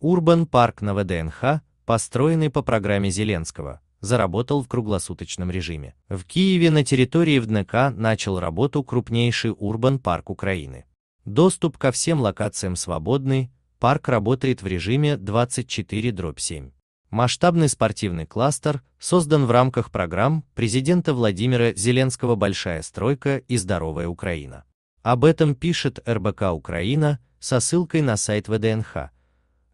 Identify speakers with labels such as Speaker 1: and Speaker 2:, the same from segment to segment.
Speaker 1: Урбан парк на ВДНХ, построенный по программе Зеленского, заработал в круглосуточном режиме. В Киеве на территории ВДНК начал работу крупнейший урбан парк Украины. Доступ ко всем локациям свободный, парк работает в режиме 24-7. Масштабный спортивный кластер создан в рамках программ президента Владимира Зеленского «Большая стройка» и «Здоровая Украина». Об этом пишет РБК «Украина» со ссылкой на сайт ВДНХ,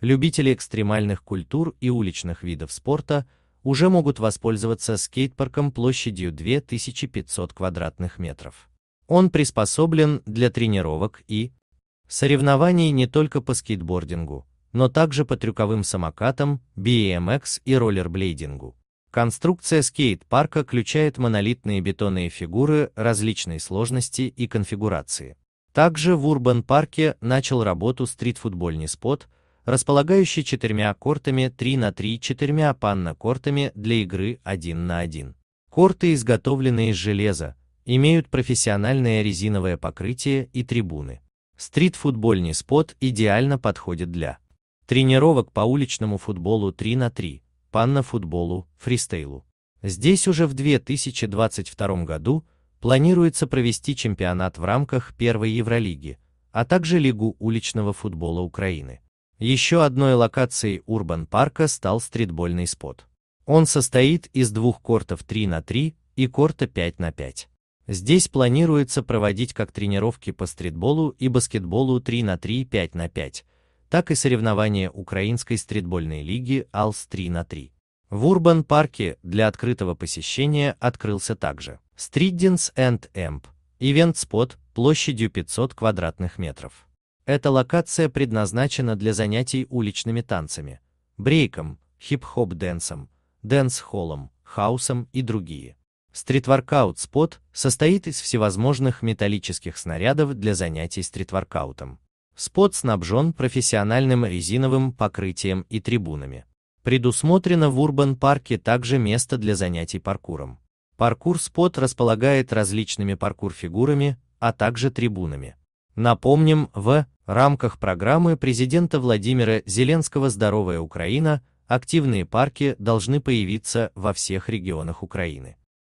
Speaker 1: любители экстремальных культур и уличных видов спорта уже могут воспользоваться скейтпарком парком площадью 2500 квадратных метров. Он приспособлен для тренировок и соревнований не только по скейтбордингу, но также по трюковым самокатам, BMX и роллерблейдингу. Конструкция скейт-парка включает монолитные бетонные фигуры различной сложности и конфигурации. Также в Урбан-парке начал работу стрит-футбольный спот – располагающий четырьмя кортами 3 на 3 четырьмя панна-кортами для игры 1 на 1. Корты, изготовленные из железа, имеют профессиональное резиновое покрытие и трибуны. Стрит-футбольный спот идеально подходит для тренировок по уличному футболу 3 на 3, панна-футболу, фристейлу. Здесь уже в 2022 году планируется провести чемпионат в рамках первой Евролиги, а также Лигу уличного футбола Украины. Еще одной локацией урбан-парка стал стритбольный спот. Он состоит из двух кортов 3 на 3 и корта 5 на 5. Здесь планируется проводить как тренировки по стритболу и баскетболу 3 на 3 и 5 на 5, так и соревнования Украинской стритбольной лиги АЛС 3 на 3. В Урбан-парке для открытого посещения открылся также Street Dance and Amp, Event Spot площадью 500 квадратных метров. Эта локация предназначена для занятий уличными танцами, брейком, хип-хоп-дэнсом, дэнс-холлом, хаусом и другие. Стрит-воркаут-спот состоит из всевозможных металлических снарядов для занятий стрит-воркаутом. Спот снабжен профессиональным резиновым покрытием и трибунами. Предусмотрено в Урбан-парке также место для занятий паркуром. Паркур-спот располагает различными паркур-фигурами, а также трибунами. Напомним, в рамках программы президента Владимира Зеленского «Здоровая Украина» активные парки должны появиться во всех регионах Украины.